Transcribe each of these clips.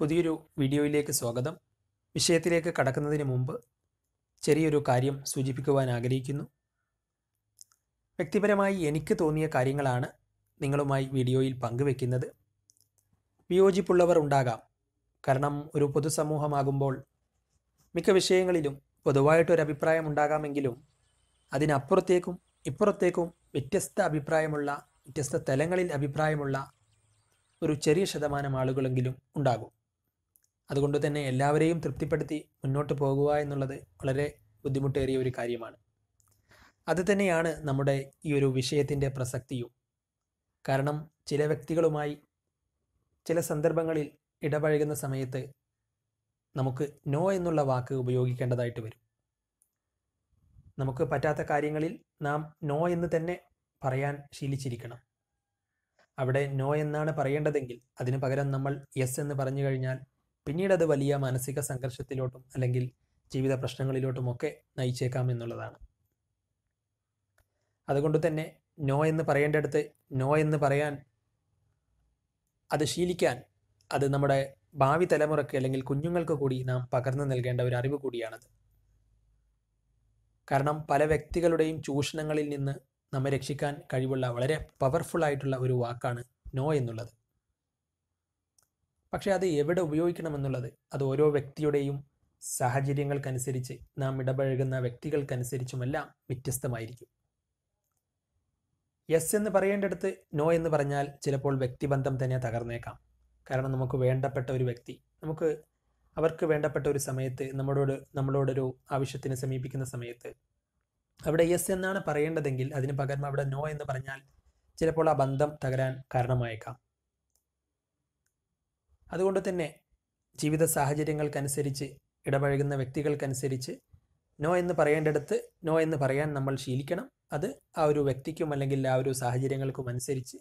പുതിയൊരു വീഡിയോയിലേക്ക് സ്വാഗതം വിഷയത്തിലേക്ക് കടക്കുന്നതിന് മുമ്പ് ചെറിയൊരു കാര്യം സൂചിപ്പിക്കുവാൻ ആഗ്രഹിക്കുന്നു വ്യക്തിപരമായി എനിക്ക് തോന്നിയ കാര്യങ്ങളാണ് നിങ്ങളുമായി വീഡിയോയിൽ പങ്കുവെക്കുന്നത് വിയോജിപ്പുള്ളവർ ഉണ്ടാകാം കാരണം ഒരു പൊതുസമൂഹമാകുമ്പോൾ മിക്ക വിഷയങ്ങളിലും പൊതുവായിട്ടൊരു അഭിപ്രായം ഉണ്ടാകാമെങ്കിലും അതിനപ്പുറത്തേക്കും ഇപ്പുറത്തേക്കും വ്യത്യസ്ത അഭിപ്രായമുള്ള വ്യത്യസ്ത തലങ്ങളിൽ അഭിപ്രായമുള്ള ഒരു ചെറിയ ശതമാനം ആളുകളെങ്കിലും ഉണ്ടാകും അതുകൊണ്ട് തന്നെ എല്ലാവരെയും തൃപ്തിപ്പെടുത്തി മുന്നോട്ട് പോകുക എന്നുള്ളത് വളരെ ബുദ്ധിമുട്ടേറിയ ഒരു കാര്യമാണ് അത് തന്നെയാണ് നമ്മുടെ ഈ ഒരു വിഷയത്തിൻ്റെ പ്രസക്തിയും കാരണം ചില വ്യക്തികളുമായി ചില സന്ദർഭങ്ങളിൽ ഇടപഴകുന്ന സമയത്ത് നമുക്ക് നോ എന്നുള്ള വാക്ക് ഉപയോഗിക്കേണ്ടതായിട്ട് വരും നമുക്ക് പറ്റാത്ത കാര്യങ്ങളിൽ നാം നോ എന്ന് തന്നെ പറയാൻ ശീലിച്ചിരിക്കണം അവിടെ നോ എന്നാണ് പറയേണ്ടതെങ്കിൽ അതിന് പകരം നമ്മൾ യെസ് എന്ന് പറഞ്ഞു കഴിഞ്ഞാൽ പിന്നീട് അത് വലിയ മാനസിക സംഘർഷത്തിലോട്ടും അല്ലെങ്കിൽ ജീവിത പ്രശ്നങ്ങളിലോട്ടുമൊക്കെ നയിച്ചേക്കാം എന്നുള്ളതാണ് അതുകൊണ്ട് തന്നെ നോ എന്ന് പറയേണ്ടടുത്ത് നോ എന്ന് പറയാൻ അത് ശീലിക്കാൻ അത് നമ്മുടെ ഭാവി തലമുറയ്ക്ക് അല്ലെങ്കിൽ കുഞ്ഞുങ്ങൾക്ക് കൂടി നാം പകർന്നു നൽകേണ്ട ഒരു അറിവ് കൂടിയാണത് കാരണം പല വ്യക്തികളുടെയും ചൂഷണങ്ങളിൽ നിന്ന് നമ്മെ രക്ഷിക്കാൻ കഴിവുള്ള വളരെ പവർഫുൾ ആയിട്ടുള്ള ഒരു വാക്കാണ് നോ എന്നുള്ളത് പക്ഷേ അത് എവിടെ ഉപയോഗിക്കണമെന്നുള്ളത് അത് ഓരോ വ്യക്തിയുടെയും സാഹചര്യങ്ങൾക്കനുസരിച്ച് നാം ഇടപഴകുന്ന വ്യക്തികൾക്കനുസരിച്ചുമെല്ലാം വ്യത്യസ്തമായിരിക്കും യെസ് എന്ന് പറയേണ്ടടുത്ത് നോ എന്ന് പറഞ്ഞാൽ ചിലപ്പോൾ വ്യക്തിബന്ധം തന്നെ തകർന്നേക്കാം കാരണം നമുക്ക് വേണ്ടപ്പെട്ട ഒരു വ്യക്തി നമുക്ക് അവർക്ക് വേണ്ടപ്പെട്ട ഒരു സമയത്ത് നമ്മളോട് നമ്മളോടൊരു ആവശ്യത്തിന് സമീപിക്കുന്ന സമയത്ത് അവിടെ യെസ് എന്നാണ് പറയേണ്ടതെങ്കിൽ അതിന് പകരം അവിടെ നോ എന്ന് പറഞ്ഞാൽ ചിലപ്പോൾ ആ ബന്ധം തകരാൻ കാരണമായേക്കാം അതുകൊണ്ട് തന്നെ ജീവിത സാഹചര്യങ്ങൾക്കനുസരിച്ച് ഇടപഴകുന്ന വ്യക്തികൾക്കനുസരിച്ച് നോ എന്ന് പറയേണ്ടടുത്ത് നോ എന്ന് പറയാൻ നമ്മൾ ശീലിക്കണം അത് ആ ഒരു വ്യക്തിക്കും അല്ലെങ്കിൽ ആ ഒരു സാഹചര്യങ്ങൾക്കും അനുസരിച്ച്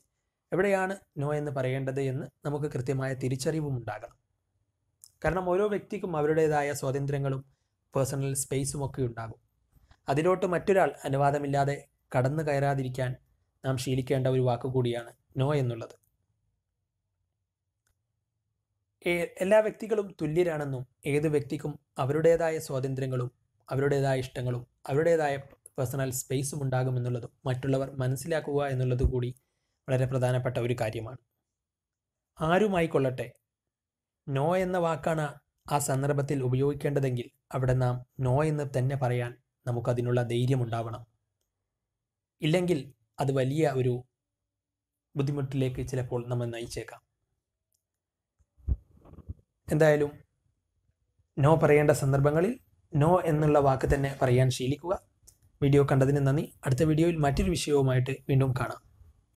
എവിടെയാണ് നോ എന്ന് പറയേണ്ടത് എന്ന് നമുക്ക് കൃത്യമായ തിരിച്ചറിവും ഉണ്ടാകണം കാരണം ഓരോ വ്യക്തിക്കും അവരുടേതായ സ്വാതന്ത്ര്യങ്ങളും പേഴ്സണൽ സ്പേസും ഒക്കെ ഉണ്ടാകും അതിലോട്ട് മറ്റൊരാൾ അനുവാദമില്ലാതെ കടന്നു കയറാതിരിക്കാൻ നാം ശീലിക്കേണ്ട ഒരു വാക്കുകൂടിയാണ് നോ എന്നുള്ളത് എല്ലാ വ്യക്തികളും തുല്യരാണെന്നും ഏത് വ്യക്തിക്കും അവരുടേതായ സ്വാതന്ത്ര്യങ്ങളും അവരുടേതായ ഇഷ്ടങ്ങളും അവരുടേതായ പേഴ്സണൽ സ്പേസും ഉണ്ടാകുമെന്നുള്ളതും മറ്റുള്ളവർ മനസ്സിലാക്കുക എന്നുള്ളത് കൂടി വളരെ പ്രധാനപ്പെട്ട ഒരു കാര്യമാണ് കൊള്ളട്ടെ നോ എന്ന വാക്കാണ് ആ സന്ദർഭത്തിൽ ഉപയോഗിക്കേണ്ടതെങ്കിൽ അവിടെ നാം നോ എന്ന് തന്നെ പറയാൻ നമുക്കതിനുള്ള ധൈര്യമുണ്ടാവണം ഇല്ലെങ്കിൽ അത് വലിയ ഒരു ബുദ്ധിമുട്ടിലേക്ക് ചിലപ്പോൾ നമ്മൾ നയിച്ചേക്കാം എന്തായാലും നോ പറയേണ്ട സന്ദർഭങ്ങളിൽ നോ എന്നുള്ള വാക്ക് തന്നെ പറയാൻ ശീലിക്കുക വീഡിയോ കണ്ടതിന് നന്ദി അടുത്ത വീഡിയോയിൽ മറ്റൊരു വിഷയവുമായിട്ട് വീണ്ടും കാണാം